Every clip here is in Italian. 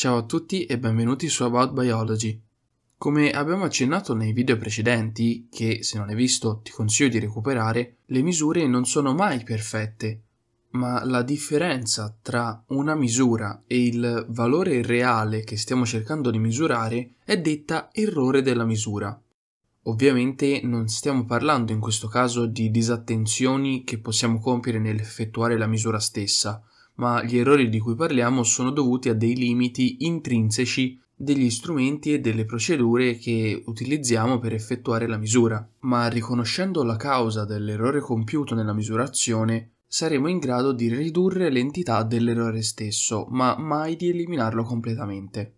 Ciao a tutti e benvenuti su About Biology. Come abbiamo accennato nei video precedenti, che se non hai visto ti consiglio di recuperare, le misure non sono mai perfette, ma la differenza tra una misura e il valore reale che stiamo cercando di misurare è detta errore della misura. Ovviamente non stiamo parlando in questo caso di disattenzioni che possiamo compiere nell'effettuare la misura stessa, ma gli errori di cui parliamo sono dovuti a dei limiti intrinseci degli strumenti e delle procedure che utilizziamo per effettuare la misura, ma riconoscendo la causa dell'errore compiuto nella misurazione saremo in grado di ridurre l'entità dell'errore stesso, ma mai di eliminarlo completamente.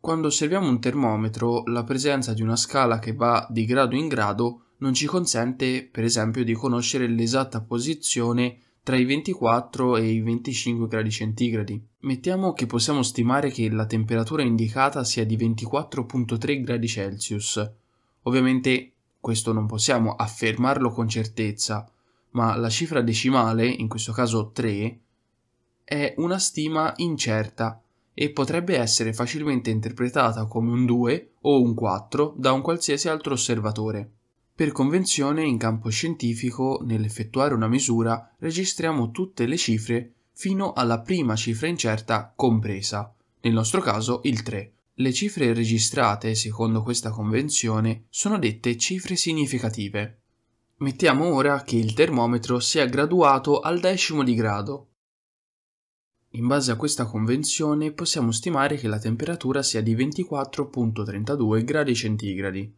Quando osserviamo un termometro, la presenza di una scala che va di grado in grado non ci consente, per esempio, di conoscere l'esatta posizione tra i 24 e i 25 gradi centigradi. Mettiamo che possiamo stimare che la temperatura indicata sia di 24.3 gradi Celsius. Ovviamente questo non possiamo affermarlo con certezza, ma la cifra decimale, in questo caso 3, è una stima incerta e potrebbe essere facilmente interpretata come un 2 o un 4 da un qualsiasi altro osservatore. Per convenzione, in campo scientifico, nell'effettuare una misura, registriamo tutte le cifre fino alla prima cifra incerta compresa, nel nostro caso il 3. Le cifre registrate, secondo questa convenzione, sono dette cifre significative. Mettiamo ora che il termometro sia graduato al decimo di grado. In base a questa convenzione possiamo stimare che la temperatura sia di 24.32 gradi centigradi,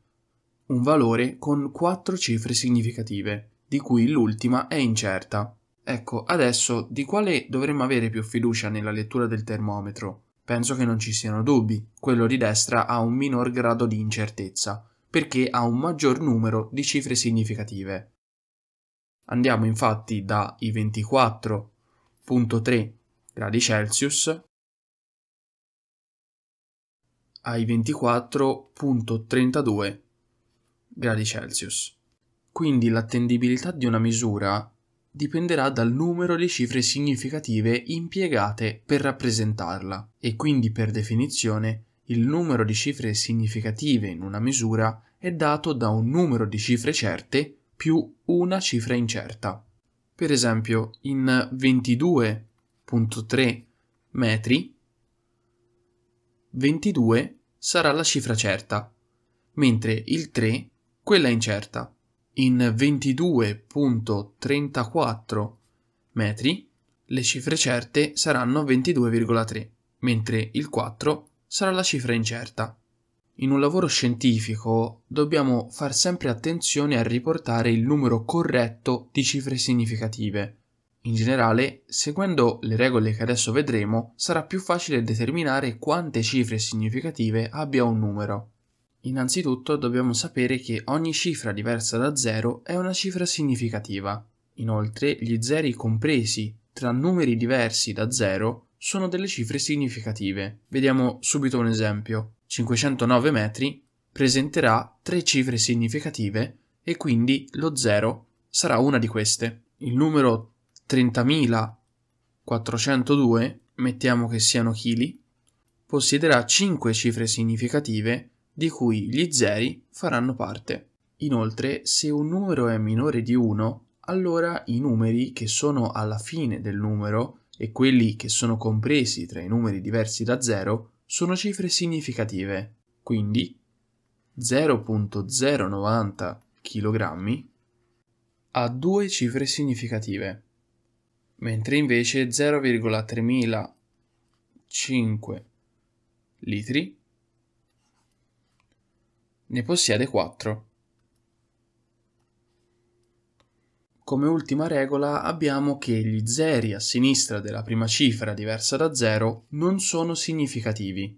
un valore con quattro cifre significative, di cui l'ultima è incerta. Ecco, adesso di quale dovremmo avere più fiducia nella lettura del termometro? Penso che non ci siano dubbi, quello di destra ha un minor grado di incertezza, perché ha un maggior numero di cifre significative. Andiamo infatti dai 24.3 gradi Celsius ai 24.32 gradi Celsius. Quindi l'attendibilità di una misura dipenderà dal numero di cifre significative impiegate per rappresentarla e quindi per definizione il numero di cifre significative in una misura è dato da un numero di cifre certe più una cifra incerta. Per esempio, in 22.3 metri 22 sarà la cifra certa, mentre il 3 quella è incerta. In 22.34 metri le cifre certe saranno 22,3, mentre il 4 sarà la cifra incerta. In un lavoro scientifico dobbiamo far sempre attenzione a riportare il numero corretto di cifre significative. In generale, seguendo le regole che adesso vedremo, sarà più facile determinare quante cifre significative abbia un numero. Innanzitutto dobbiamo sapere che ogni cifra diversa da 0 è una cifra significativa. Inoltre gli zeri compresi tra numeri diversi da 0 sono delle cifre significative. Vediamo subito un esempio. 509 metri presenterà tre cifre significative e quindi lo 0 sarà una di queste. Il numero 30.402, mettiamo che siano chili, possiederà 5 cifre significative di cui gli zeri faranno parte. Inoltre, se un numero è minore di 1, allora i numeri che sono alla fine del numero e quelli che sono compresi tra i numeri diversi da 0 sono cifre significative. Quindi 0.090 kg ha due cifre significative, mentre invece 0,3005 litri ne possiede 4. Come ultima regola abbiamo che gli zeri a sinistra della prima cifra diversa da 0 non sono significativi.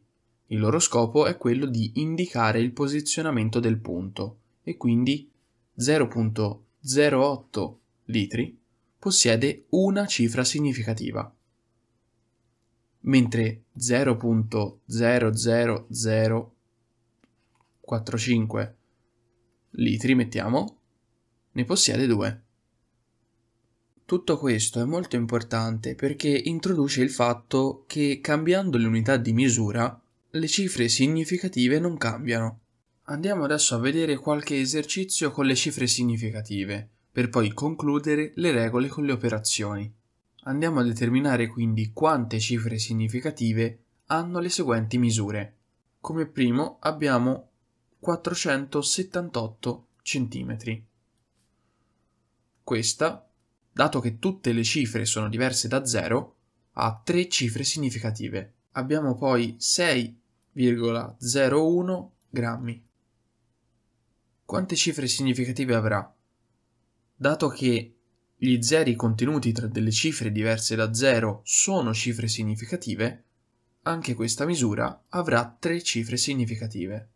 Il loro scopo è quello di indicare il posizionamento del punto e quindi 0.08 litri possiede una cifra significativa, mentre 0.000 4-5 litri, mettiamo, ne possiede 2. Tutto questo è molto importante perché introduce il fatto che cambiando le unità di misura le cifre significative non cambiano. Andiamo adesso a vedere qualche esercizio con le cifre significative, per poi concludere le regole con le operazioni. Andiamo a determinare quindi quante cifre significative hanno le seguenti misure. Come primo abbiamo 478 cm. Questa, dato che tutte le cifre sono diverse da 0, ha tre cifre significative. Abbiamo poi 6,01 grammi. Quante cifre significative avrà? Dato che gli zeri contenuti tra delle cifre diverse da 0 sono cifre significative, anche questa misura avrà tre cifre significative.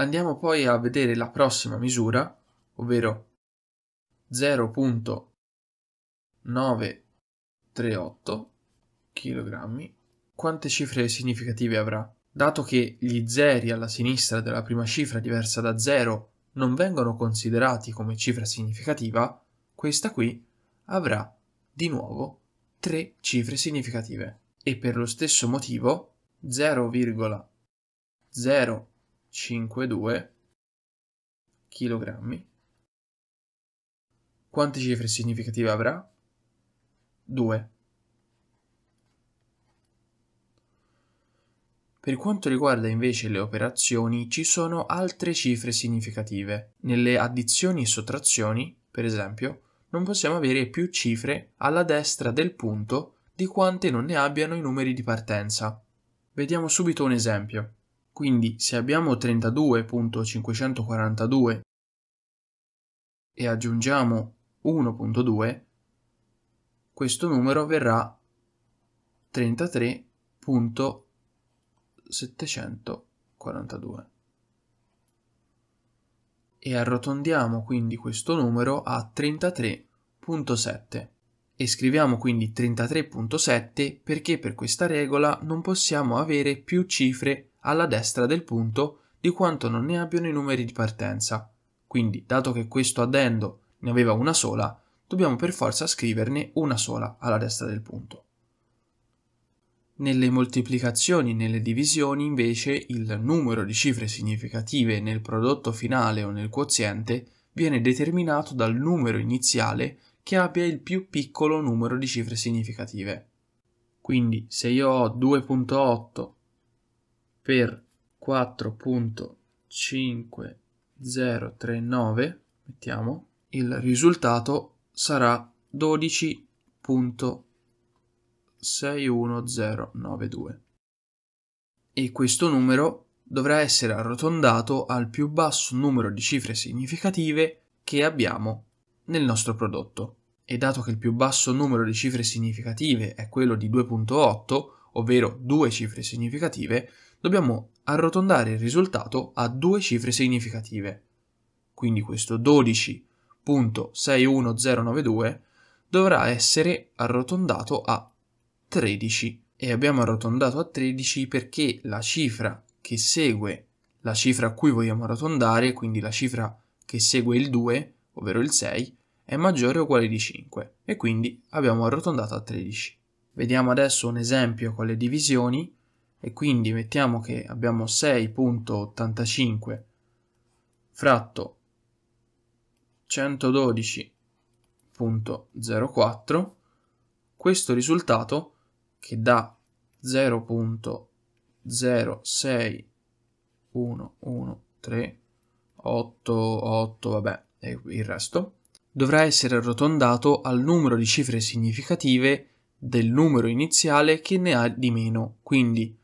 Andiamo poi a vedere la prossima misura, ovvero 0.938 kg. Quante cifre significative avrà? Dato che gli zeri alla sinistra della prima cifra diversa da 0 non vengono considerati come cifra significativa, questa qui avrà di nuovo tre cifre significative. E per lo stesso motivo 0,0 5,2 kg. Quante cifre significative avrà? 2. Per quanto riguarda invece le operazioni, ci sono altre cifre significative. Nelle addizioni e sottrazioni, per esempio, non possiamo avere più cifre alla destra del punto di quante non ne abbiano i numeri di partenza. Vediamo subito un esempio. Quindi se abbiamo 32.542 e aggiungiamo 1.2, questo numero verrà 33.742. E arrotondiamo quindi questo numero a 33.7 e scriviamo quindi 33.7 perché per questa regola non possiamo avere più cifre alla destra del punto di quanto non ne abbiano i numeri di partenza. Quindi, dato che questo addendo ne aveva una sola, dobbiamo per forza scriverne una sola alla destra del punto. Nelle moltiplicazioni e nelle divisioni, invece, il numero di cifre significative nel prodotto finale o nel quoziente viene determinato dal numero iniziale che abbia il più piccolo numero di cifre significative. Quindi se io ho 2.8 per 4.5039, mettiamo, il risultato sarà 12.61092. E questo numero dovrà essere arrotondato al più basso numero di cifre significative che abbiamo nel nostro prodotto. E dato che il più basso numero di cifre significative è quello di 2.8, ovvero due cifre significative, dobbiamo arrotondare il risultato a due cifre significative. Quindi questo 12.61092 dovrà essere arrotondato a 13 e abbiamo arrotondato a 13 perché la cifra che segue la cifra a cui vogliamo arrotondare, quindi la cifra che segue il 2, ovvero il 6, è maggiore o uguale di 5 e quindi abbiamo arrotondato a 13. Vediamo adesso un esempio con le divisioni e quindi mettiamo che abbiamo 6.85 fratto 112.04 questo risultato che dà 0.0611388 vabbè e il resto dovrà essere arrotondato al numero di cifre significative del numero iniziale che ne ha di meno quindi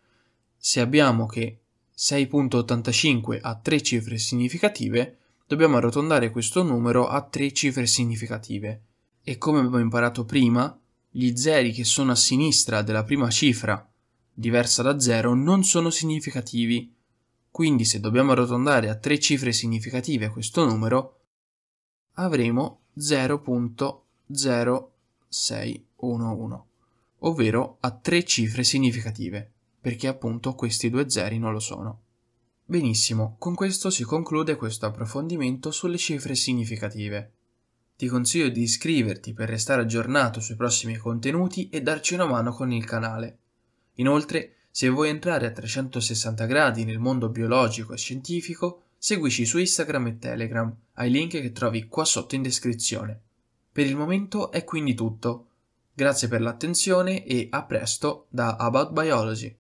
se abbiamo che 6.85 ha tre cifre significative, dobbiamo arrotondare questo numero a tre cifre significative. E come abbiamo imparato prima, gli zeri che sono a sinistra della prima cifra, diversa da 0, non sono significativi. Quindi se dobbiamo arrotondare a tre cifre significative questo numero, avremo 0.0611, ovvero a tre cifre significative perché appunto questi due zeri non lo sono. Benissimo, con questo si conclude questo approfondimento sulle cifre significative. Ti consiglio di iscriverti per restare aggiornato sui prossimi contenuti e darci una mano con il canale. Inoltre, se vuoi entrare a 360 gradi nel mondo biologico e scientifico, seguici su Instagram e Telegram, ai link che trovi qua sotto in descrizione. Per il momento è quindi tutto. Grazie per l'attenzione e a presto da About Biology.